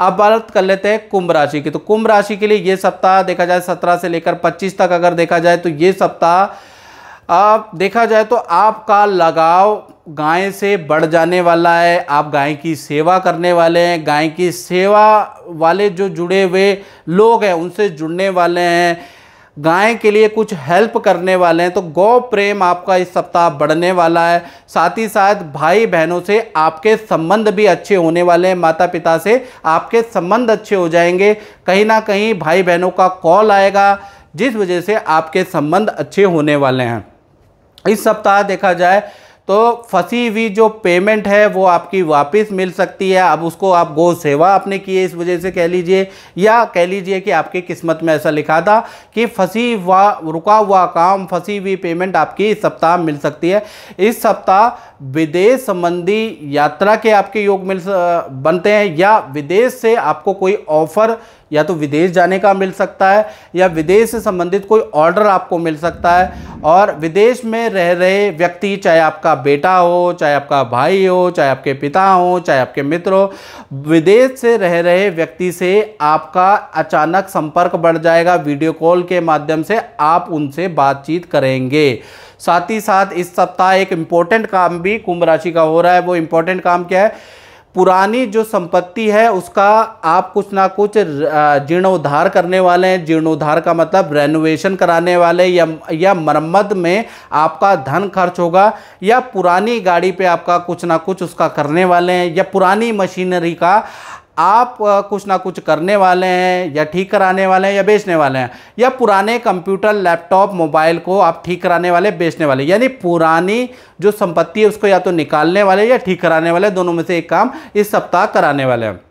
अब बात कर लेते हैं कुंभ राशि की तो कुंभ राशि के लिए ये सप्ताह देखा जाए सत्रह से लेकर पच्चीस तक अगर देखा जाए तो ये सप्ताह आप देखा जाए तो आपका लगाव गाय से बढ़ जाने वाला है आप गाय की सेवा करने वाले हैं गाय की सेवा वाले जो जुड़े हुए लोग हैं उनसे जुड़ने वाले हैं गाय के लिए कुछ हेल्प करने वाले हैं तो गौ प्रेम आपका इस सप्ताह बढ़ने वाला है साथ ही साथ भाई बहनों से आपके संबंध भी अच्छे होने वाले हैं माता पिता से आपके संबंध अच्छे हो जाएंगे कहीं ना कहीं भाई बहनों का कॉल आएगा जिस वजह से आपके संबंध अच्छे होने वाले हैं इस सप्ताह देखा जाए तो फंसी हुई जो पेमेंट है वो आपकी वापस मिल सकती है अब उसको आप गो सेवा आपने की है इस वजह से कह लीजिए या कह लीजिए कि आपकी किस्मत में ऐसा लिखा था कि फंसी हुआ रुका हुआ काम फंसी हुई पेमेंट आपकी इस सप्ताह मिल सकती है इस सप्ताह विदेश संबंधी यात्रा के आपके योग मिल बनते हैं या विदेश से आपको कोई ऑफ़र या तो विदेश जाने का मिल सकता है या विदेश से संबंधित कोई ऑर्डर आपको मिल सकता है और विदेश में रह रहे व्यक्ति चाहे आपका बेटा हो चाहे आपका भाई हो चाहे आपके पिता हो चाहे आपके मित्र हो विदेश से रह रहे व्यक्ति से आपका अचानक संपर्क बढ़ जाएगा वीडियो कॉल के माध्यम से आप उनसे बातचीत करेंगे साथ ही साथ इस सप्ताह एक इम्पोर्टेंट काम भी कुंभ राशि का हो रहा है वो इम्पोर्टेंट काम क्या है पुरानी जो संपत्ति है उसका आप कुछ ना कुछ जीर्णोद्धार करने वाले हैं जीर्णोद्धार का मतलब रेनोवेशन कराने वाले या या मरम्मत में आपका धन खर्च होगा या पुरानी गाड़ी पे आपका कुछ ना कुछ उसका करने वाले हैं या पुरानी मशीनरी का आप कुछ ना कुछ करने वाले हैं या ठीक कराने वाले हैं या बेचने वाले हैं या पुराने कंप्यूटर लैपटॉप मोबाइल को आप ठीक कराने वाले बेचने वाले यानी पुरानी जो संपत्ति है उसको या तो निकालने वाले या ठीक कराने वाले दोनों में से एक काम इस सप्ताह कराने वाले हैं